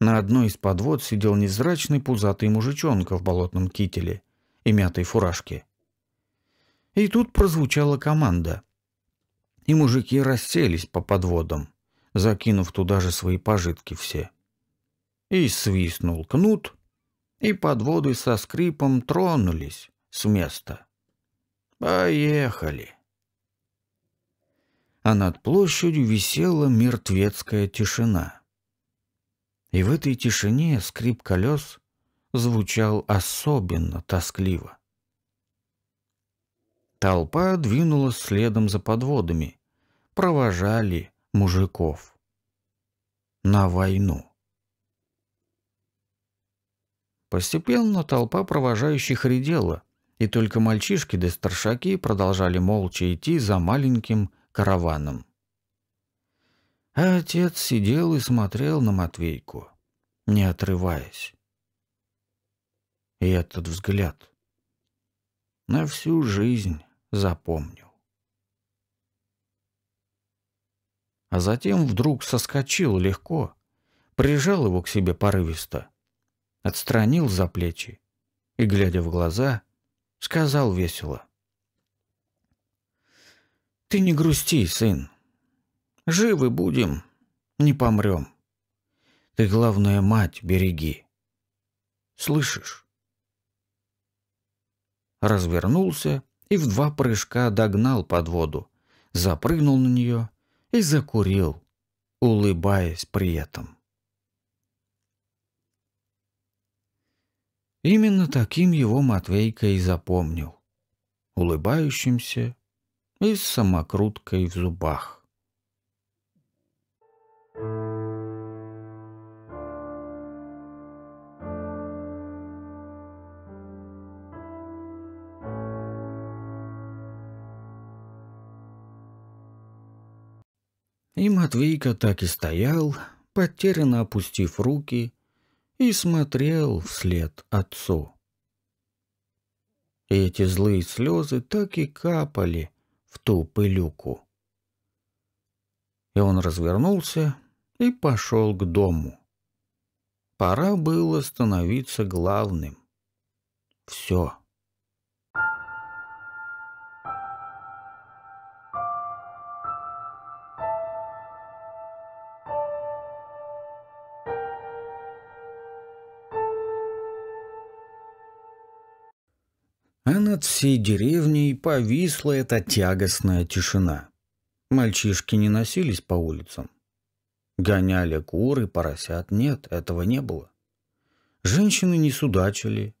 На одной из подвод сидел незрачный пузатый мужичонка в болотном кителе и мятой фуражке. И тут прозвучала команда. И мужики расселись по подводам, закинув туда же свои пожитки все. И свистнул кнут, и подводы со скрипом тронулись с места. «Поехали!» а над площадью висела мертвецкая тишина. И в этой тишине скрип колес звучал особенно тоскливо. Толпа двинулась следом за подводами, провожали мужиков. На войну. Постепенно толпа провожающих редела, и только мальчишки да старшаки продолжали молча идти за маленьким караваном. А отец сидел и смотрел на Матвейку, не отрываясь. И этот взгляд на всю жизнь запомнил. А затем вдруг соскочил легко, прижал его к себе порывисто, отстранил за плечи и, глядя в глаза, сказал весело. Ты не грусти, сын. Живы будем, не помрем. Ты, главное, мать береги. Слышишь? Развернулся и в два прыжка догнал под воду, запрыгнул на нее и закурил, улыбаясь при этом. Именно таким его Матвейка и запомнил. Улыбающимся, и с самокруткой в зубах. И Матвейка так и стоял, потерянно опустив руки, и смотрел вслед отцу. И эти злые слезы так и капали, в ту пылюку. И он развернулся и пошел к дому. Пора было становиться главным. Все. Над всей деревней повисла эта тягостная тишина. Мальчишки не носились по улицам. Гоняли куры, поросят. Нет, этого не было. Женщины не судачили,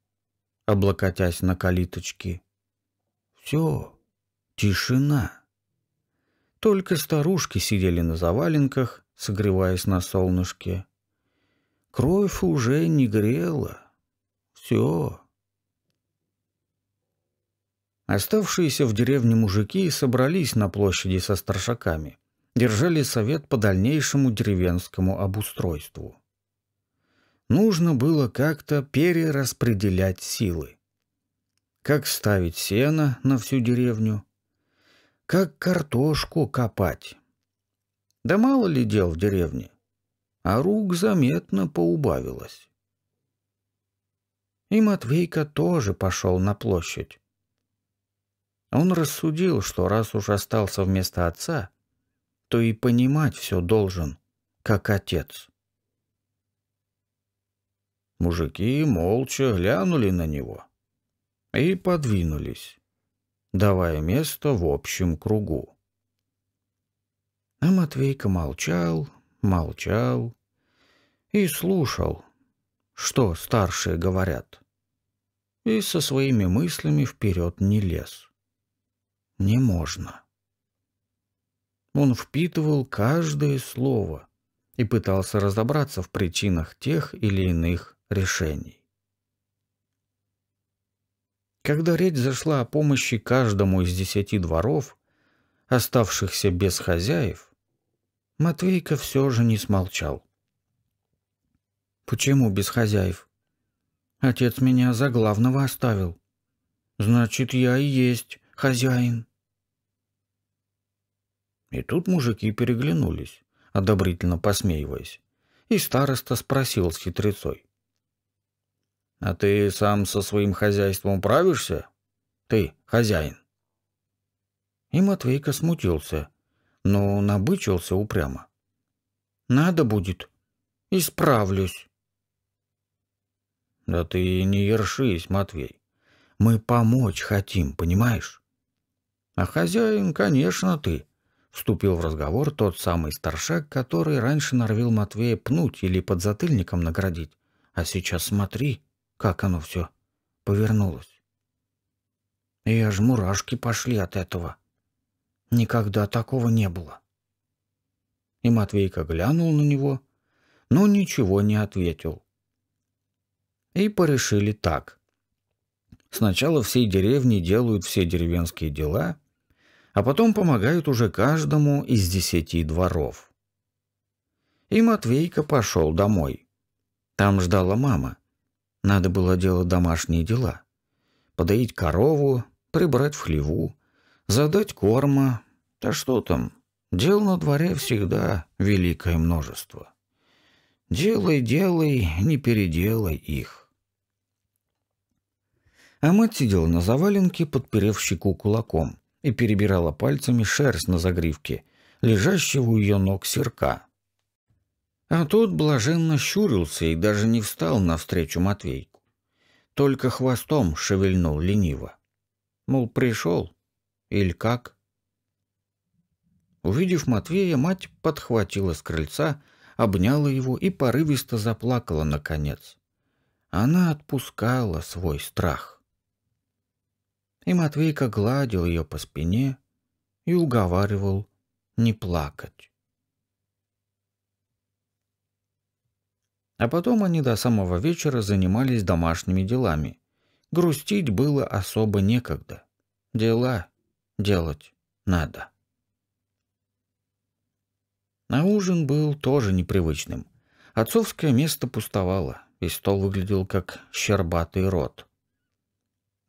облокотясь на калиточки. Все, тишина. Только старушки сидели на заваленках, согреваясь на солнышке. Кровь уже не грела. Все, Оставшиеся в деревне мужики собрались на площади со старшаками, держали совет по дальнейшему деревенскому обустройству. Нужно было как-то перераспределять силы. Как ставить сено на всю деревню? Как картошку копать? Да мало ли дел в деревне. А рук заметно поубавилось. И Матвейка тоже пошел на площадь он рассудил, что раз уж остался вместо отца, то и понимать все должен, как отец. Мужики молча глянули на него и подвинулись, давая место в общем кругу. А Матвейка молчал, молчал и слушал, что старшие говорят, и со своими мыслями вперед не лез не можно. Он впитывал каждое слово и пытался разобраться в причинах тех или иных решений. Когда речь зашла о помощи каждому из десяти дворов, оставшихся без хозяев, Матвейка все же не смолчал. «Почему без хозяев? Отец меня за главного оставил. Значит, я и есть хозяин». И тут мужики переглянулись, одобрительно посмеиваясь. И староста спросил с хитрецой. «А ты сам со своим хозяйством правишься? Ты хозяин?» И Матвейка смутился, но набычился упрямо. «Надо будет. Исправлюсь». «Да ты не ершись, Матвей. Мы помочь хотим, понимаешь?» «А хозяин, конечно, ты. Вступил в разговор тот самый старшак, который раньше норовил Матвея пнуть или под затыльником наградить. А сейчас смотри, как оно все повернулось. И аж мурашки пошли от этого. Никогда такого не было. И Матвейка глянул на него, но ничего не ответил. И порешили так. Сначала всей деревни делают все деревенские дела — а потом помогают уже каждому из десяти дворов. И Матвейка пошел домой. Там ждала мама. Надо было делать домашние дела. Подоить корову, прибрать в хлеву, задать корма. Да что там, дел на дворе всегда великое множество. Делай, делай, не переделай их. А мать сидела на заваленке, подперев щеку кулаком и перебирала пальцами шерсть на загривке, лежащего у ее ног серка. А тот блаженно щурился и даже не встал навстречу Матвейку. Только хвостом шевельнул лениво. Мол, пришел? Или как? Увидев Матвея, мать подхватила с крыльца, обняла его и порывисто заплакала наконец. Она отпускала свой страх. И Матвейка гладил ее по спине и уговаривал не плакать. А потом они до самого вечера занимались домашними делами. Грустить было особо некогда. Дела делать надо. На ужин был тоже непривычным. Отцовское место пустовало, и стол выглядел как щербатый рот.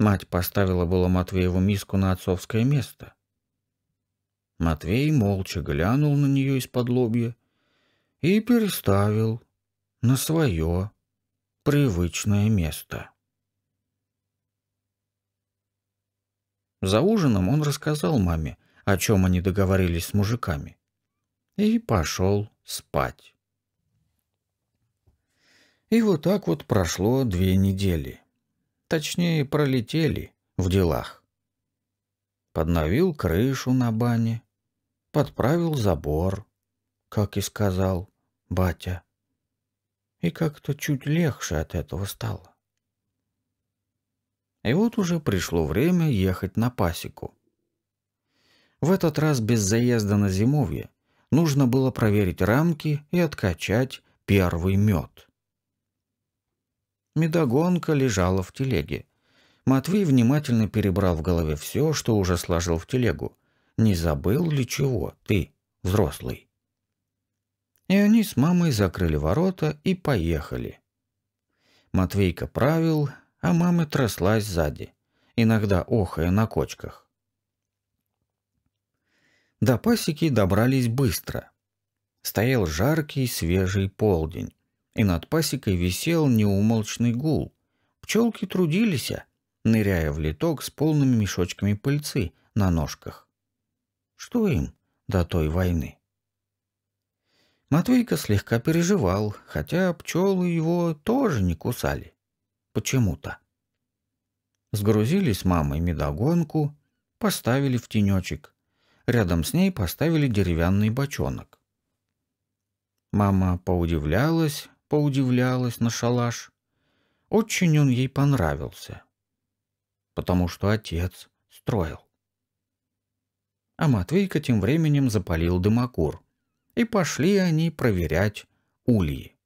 Мать поставила было Матвееву миску на отцовское место. Матвей молча глянул на нее из-под лобья и переставил на свое привычное место. За ужином он рассказал маме, о чем они договорились с мужиками, и пошел спать. И вот так вот прошло две недели. Точнее, пролетели в делах. Подновил крышу на бане, подправил забор, как и сказал батя. И как-то чуть легче от этого стало. И вот уже пришло время ехать на пасеку. В этот раз без заезда на зимовье нужно было проверить рамки и откачать первый мед. Медогонка лежала в телеге. Матвей внимательно перебрал в голове все, что уже сложил в телегу. Не забыл ли чего ты, взрослый? И они с мамой закрыли ворота и поехали. Матвейка правил, а мама тряслась сзади, иногда охая на кочках. До пасеки добрались быстро. Стоял жаркий свежий полдень и над пасекой висел неумолчный гул. Пчелки трудились, ныряя в леток с полными мешочками пыльцы на ножках. Что им до той войны? Матвейка слегка переживал, хотя пчелы его тоже не кусали. Почему-то. Сгрузили с мамой медогонку, поставили в тенечек. Рядом с ней поставили деревянный бочонок. Мама поудивлялась, поудивлялась на шалаш. Очень он ей понравился, потому что отец строил. А Матвейка тем временем запалил дымокур, и пошли они проверять ульи.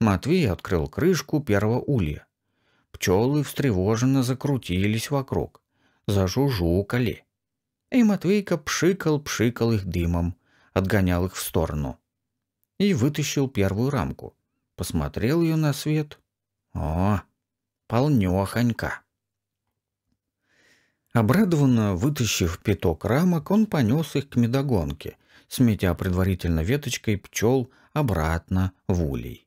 Матвей открыл крышку первого улья. Пчелы встревоженно закрутились вокруг, зажужукали. И Матвейка пшикал-пшикал их дымом, отгонял их в сторону и вытащил первую рамку. Посмотрел ее на свет. О, полнехонька. Обрадованно вытащив пяток рамок, он понес их к медогонке, сметя предварительно веточкой пчел обратно в улей.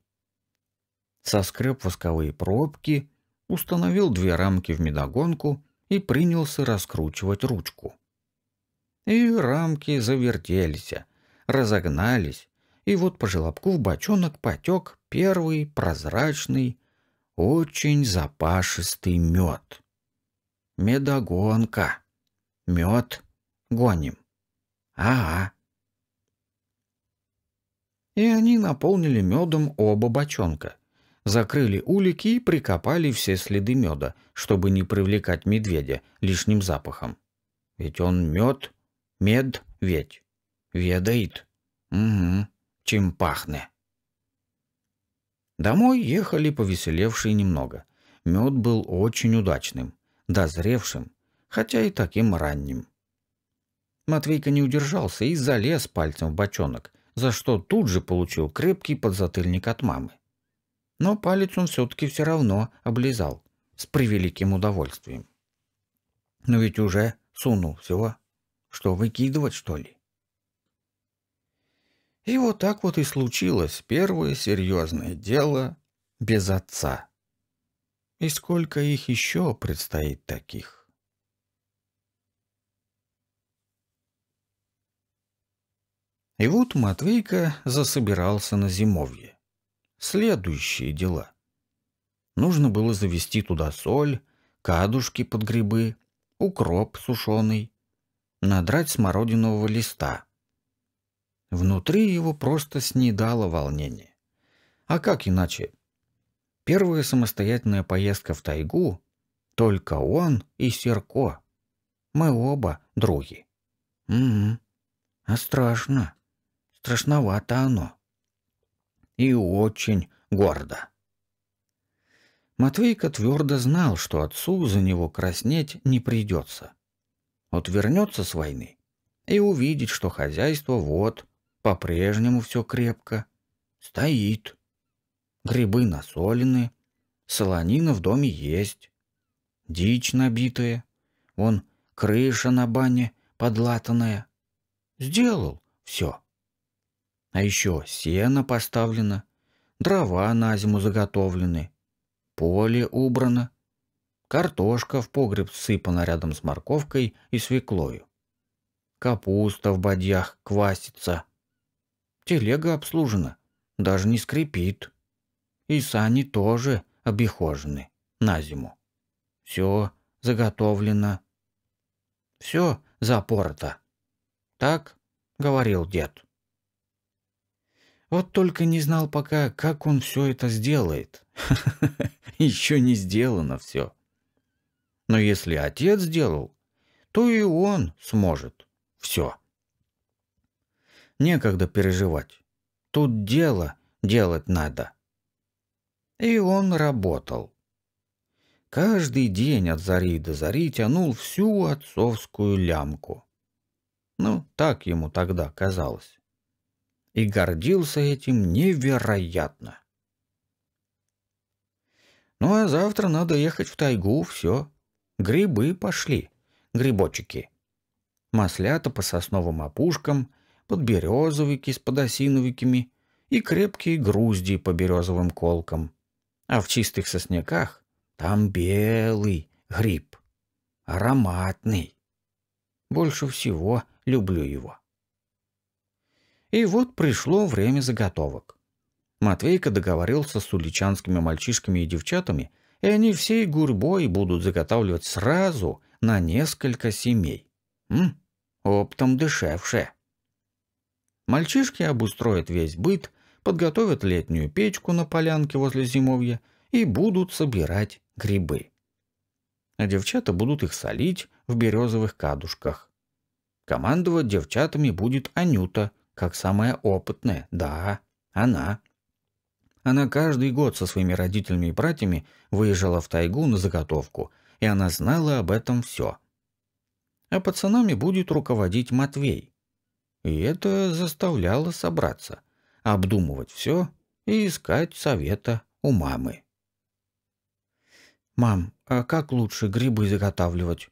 Соскреб восковые пробки, установил две рамки в медогонку и принялся раскручивать ручку. И рамки завертелись, разогнались, и вот по желобку в бочонок потек первый прозрачный, очень запашистый мед. Медогонка. Мед гоним. Ага. И они наполнили медом оба бочонка, закрыли улики и прикопали все следы меда, чтобы не привлекать медведя лишним запахом. Ведь он мед, мед ведь, ведает. Угу чем пахнет? Домой ехали повеселевшие немного. Мед был очень удачным, дозревшим, хотя и таким ранним. Матвейка не удержался и залез пальцем в бочонок, за что тут же получил крепкий подзатыльник от мамы. Но палец он все-таки все равно облизал, с превеликим удовольствием. Но «Ну ведь уже сунул всего. Что, выкидывать, что ли? И вот так вот и случилось первое серьезное дело без отца. И сколько их еще предстоит таких? И вот Матвейка засобирался на зимовье. Следующие дела. Нужно было завести туда соль, кадушки под грибы, укроп сушеный, надрать смородинового листа, Внутри его просто снедало волнение. А как иначе? Первая самостоятельная поездка в тайгу — только он и Серко. Мы оба други. Угу. А страшно. Страшновато оно. И очень гордо. Матвейка твердо знал, что отцу за него краснеть не придется. Вот вернется с войны и увидит, что хозяйство вот по-прежнему все крепко. Стоит. Грибы насолены. Солонина в доме есть. Дичь набитая. Вон крыша на бане подлатанная. Сделал все. А еще сено поставлено, дрова на зиму заготовлены, поле убрано, картошка в погреб сыпана рядом с морковкой и свеклою, капуста в бадьях квасится, телега обслужена, даже не скрипит. И сани тоже обихожены на зиму. Все заготовлено. Все запорото. Так говорил дед. Вот только не знал пока, как он все это сделает. Еще не сделано все. Но если отец сделал, то и он сможет все некогда переживать. Тут дело делать надо. И он работал. Каждый день от зари до зари тянул всю отцовскую лямку. Ну, так ему тогда казалось. И гордился этим невероятно. Ну а завтра надо ехать в тайгу, все. Грибы пошли, грибочики. Маслята по сосновым опушкам, подберезовики с подосиновиками и крепкие грузди по березовым колкам. А в чистых сосняках там белый гриб, ароматный. Больше всего люблю его. И вот пришло время заготовок. Матвейка договорился с уличанскими мальчишками и девчатами, и они всей гурьбой будут заготавливать сразу на несколько семей. М? Оптом дешевше. Мальчишки обустроят весь быт, подготовят летнюю печку на полянке возле зимовья и будут собирать грибы. А девчата будут их солить в березовых кадушках. Командовать девчатами будет Анюта, как самая опытная, да, она. Она каждый год со своими родителями и братьями выезжала в тайгу на заготовку, и она знала об этом все. А пацанами будет руководить Матвей – и это заставляло собраться, обдумывать все и искать совета у мамы. «Мам, а как лучше грибы заготавливать?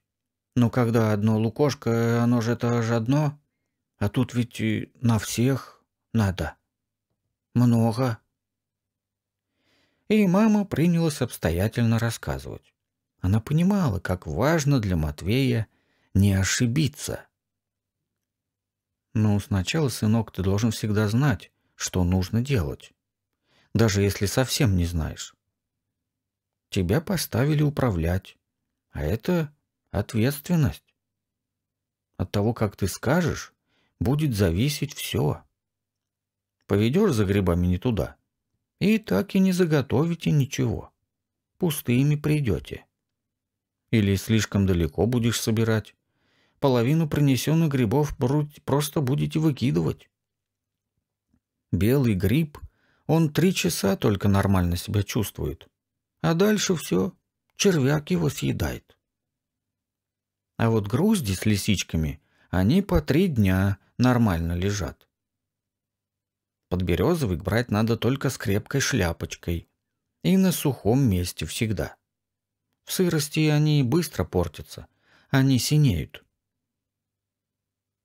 Ну, когда одно лукошко, оно же это же одно. А тут ведь э, на всех надо. Много». И мама принялась обстоятельно рассказывать. Она понимала, как важно для Матвея не ошибиться. Но сначала, сынок, ты должен всегда знать, что нужно делать. Даже если совсем не знаешь. Тебя поставили управлять. А это ответственность. От того, как ты скажешь, будет зависеть все. Поведешь за грибами не туда. И так и не заготовите ничего. Пустыми придете. Или слишком далеко будешь собирать половину принесенных грибов просто будете выкидывать. Белый гриб, он три часа только нормально себя чувствует. А дальше все, червяк его съедает. А вот грузди с лисичками, они по три дня нормально лежат. Подберезовик брать надо только с крепкой шляпочкой и на сухом месте всегда. В сырости они быстро портятся, они синеют.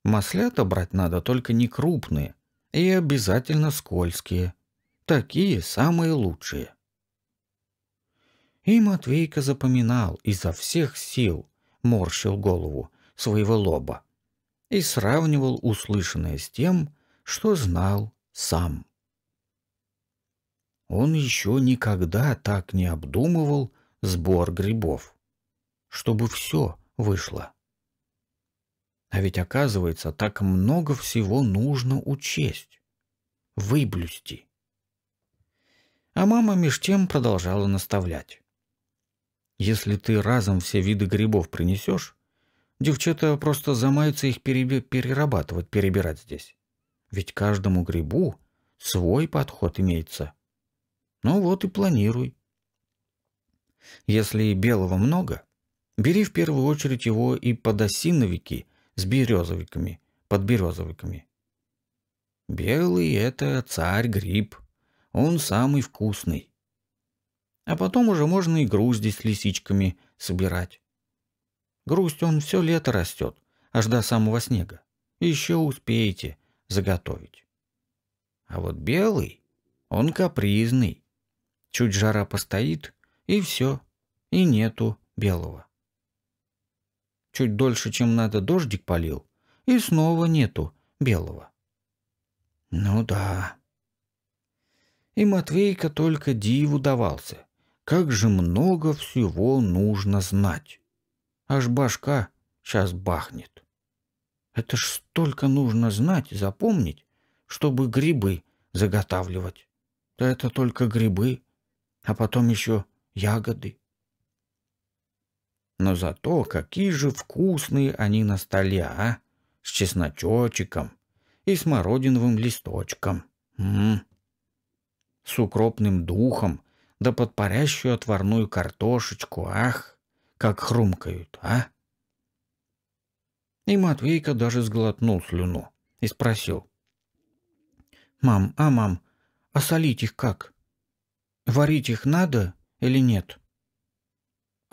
Маслята брать надо только не крупные и обязательно скользкие. Такие самые лучшие. И Матвейка запоминал изо всех сил, морщил голову своего лоба и сравнивал услышанное с тем, что знал сам. Он еще никогда так не обдумывал сбор грибов, чтобы все вышло. А ведь оказывается, так много всего нужно учесть, выблюсти. А мама меж тем продолжала наставлять. Если ты разом все виды грибов принесешь, девчата просто замаются их перебе перерабатывать, перебирать здесь. Ведь каждому грибу свой подход имеется. Ну вот и планируй. Если белого много, бери в первую очередь его и подосиновики с березовиками, под березовиками. Белый — это царь-гриб, он самый вкусный. А потом уже можно и грузди с лисичками собирать. Грусть он все лето растет, аж до самого снега. Еще успеете заготовить. А вот белый, он капризный. Чуть жара постоит, и все, и нету белого. Чуть дольше, чем надо, дождик полил. И снова нету белого. Ну да. И Матвейка только диву давался. Как же много всего нужно знать. Аж башка сейчас бахнет. Это ж столько нужно знать, запомнить, чтобы грибы заготавливать. Да это только грибы, а потом еще ягоды. Но зато какие же вкусные они на столе, а! С чесночочиком и смородиновым листочком. М -м. С укропным духом, да под парящую отварную картошечку, ах! Как хрумкают, а! И Матвейка даже сглотнул слюну и спросил. «Мам, а мам, а солить их как? Варить их надо или нет?»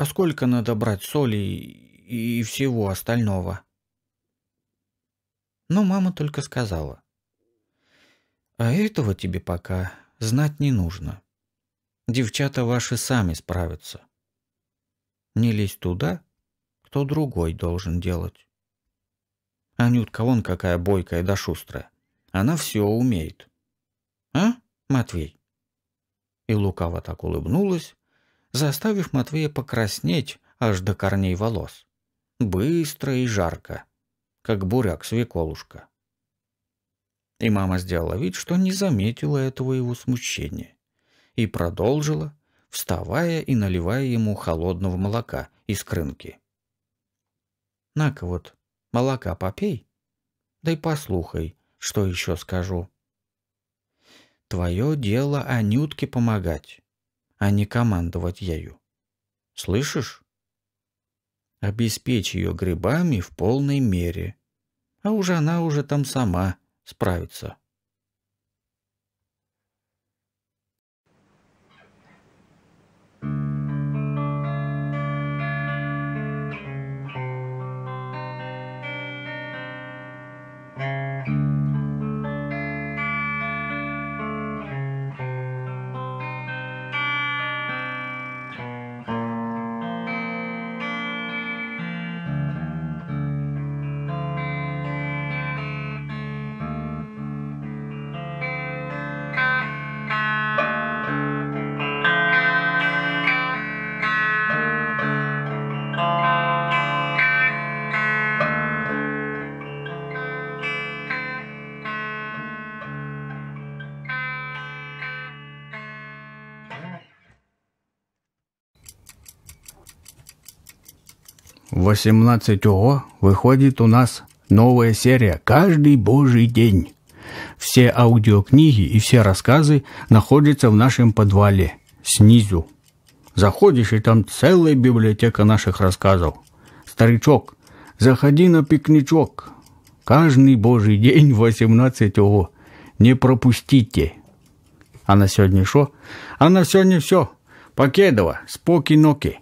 А сколько надо брать соли и всего остального? Но мама только сказала. А этого тебе пока знать не нужно. Девчата ваши сами справятся. Не лезь туда, кто другой должен делать. Анютка вон какая бойкая да шустрая. Она все умеет. А, Матвей? И лукаво так улыбнулась, заставив Матвея покраснеть аж до корней волос. Быстро и жарко, как буряк-свеколушка. И мама сделала вид, что не заметила этого его смущения. И продолжила, вставая и наливая ему холодного молока из крынки. «На-ка вот, молока попей, да и послухай, что еще скажу. Твое дело Анютке помогать а не командовать ею. Слышишь? Обеспечь ее грибами в полной мере. А уже она уже там сама справится. 18 ООО выходит у нас новая серия каждый божий день. Все аудиокниги и все рассказы находятся в нашем подвале, снизу. Заходишь, и там целая библиотека наших рассказов. Старичок, заходи на пикничок. Каждый божий день 18 ООО. Не пропустите. А на сегодня шо? А на сегодня все. Покедова, споки-ноки.